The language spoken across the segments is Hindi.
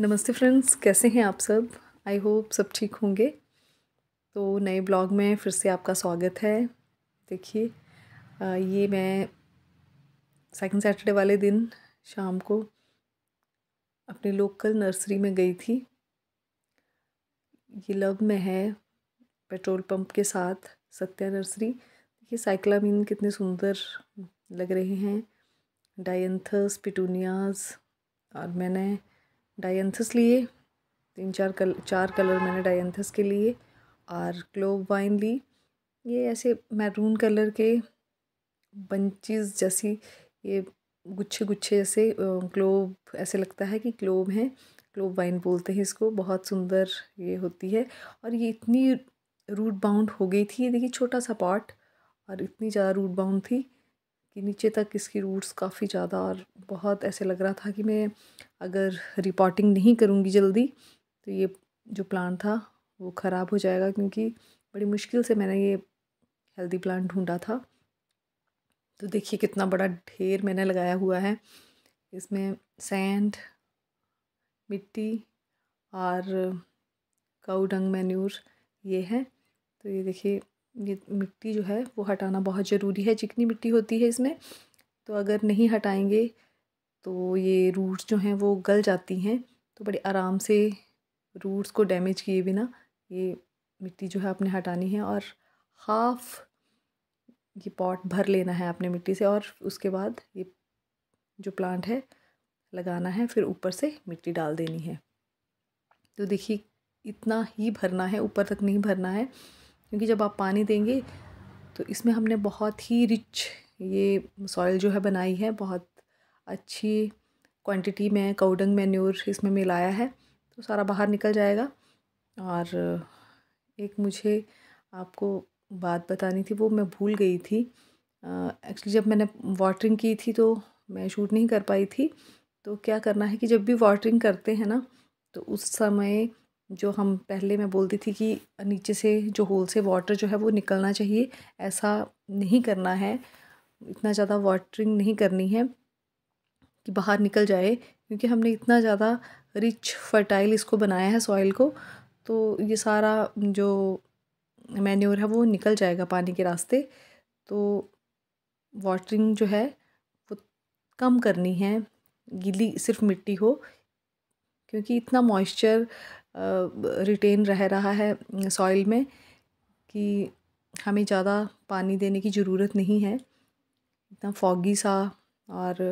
नमस्ते फ्रेंड्स कैसे हैं आप सब आई होप सब ठीक होंगे तो नए ब्लॉग में फिर से आपका स्वागत है देखिए ये मैं सेकंड सैटरडे वाले दिन शाम को अपने लोकल नर्सरी में गई थी ये लव में है पेट्रोल पंप के साथ सत्या नर्सरी देखिए साइक्लामिन कितने सुंदर लग रहे हैं डायंथस पिटूनियाज और मैंने डायंथस लिए तीन चार कल चार कलर मैंने डायंथस के लिए और क्लोव वाइन ली ये ऐसे मैरून कलर के बंचिस जैसी ये गुच्छे गुच्छे जैसे क्लोव ऐसे लगता है कि क्लोव हैं क्लोव वाइन बोलते हैं इसको बहुत सुंदर ये होती है और ये इतनी रूट बाउंड हो गई थी ये देखिए छोटा सा पार्ट और इतनी ज़्यादा रूट बाउंड थी कि नीचे तक इसकी रूट्स काफ़ी ज़्यादा और बहुत ऐसे लग रहा था कि मैं अगर रिपोर्टिंग नहीं करूँगी जल्दी तो ये जो प्लान था वो ख़राब हो जाएगा क्योंकि बड़ी मुश्किल से मैंने ये हेल्दी प्लान ढूंढा था तो देखिए कितना बड़ा ढेर मैंने लगाया हुआ है इसमें सैंड मिट्टी और काउडंग मैन्यूर ये है तो ये देखिए ये मिट्टी जो है वो हटाना बहुत ज़रूरी है चिकनी मिट्टी होती है इसमें तो अगर नहीं हटाएंगे तो ये रूट्स जो हैं वो गल जाती हैं तो बड़े आराम से रूट्स को डैमेज किए बिना ये मिट्टी जो है आपने हटानी है और हाफ ये पॉट भर लेना है आपने मिट्टी से और उसके बाद ये जो प्लांट है लगाना है फिर ऊपर से मिट्टी डाल देनी है तो देखिए इतना ही भरना है ऊपर तक नहीं भरना है क्योंकि जब आप पानी देंगे तो इसमें हमने बहुत ही रिच ये सॉइल जो है बनाई है बहुत अच्छी क्वांटिटी में काउडंग मैन्योर इसमें मिलाया है तो सारा बाहर निकल जाएगा और एक मुझे आपको बात बतानी थी वो मैं भूल गई थी एक्चुअली जब मैंने वाटरिंग की थी तो मैं शूट नहीं कर पाई थी तो क्या करना है कि जब भी वाटरिंग करते हैं ना तो उस समय जो हम पहले मैं बोलती थी कि नीचे से जो होल से वाटर जो है वो निकलना चाहिए ऐसा नहीं करना है इतना ज़्यादा वाटरिंग नहीं करनी है कि बाहर निकल जाए क्योंकि हमने इतना ज़्यादा रिच फर्टाइल इसको बनाया है सॉइल को तो ये सारा जो मैन्योर है वो निकल जाएगा पानी के रास्ते तो वाटरिंग जो है वो कम करनी है गीली सिर्फ मिट्टी हो क्योंकि इतना मॉइस्चर रिटेन रह रहा है सॉइल में कि हमें ज़्यादा पानी देने की ज़रूरत नहीं है इतना फॉगी सा और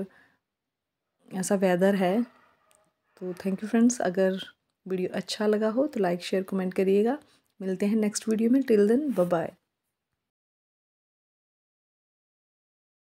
ऐसा वेदर है तो थैंक यू फ्रेंड्स अगर वीडियो अच्छा लगा हो तो लाइक शेयर कमेंट करिएगा मिलते हैं नेक्स्ट वीडियो में टिल देन बाय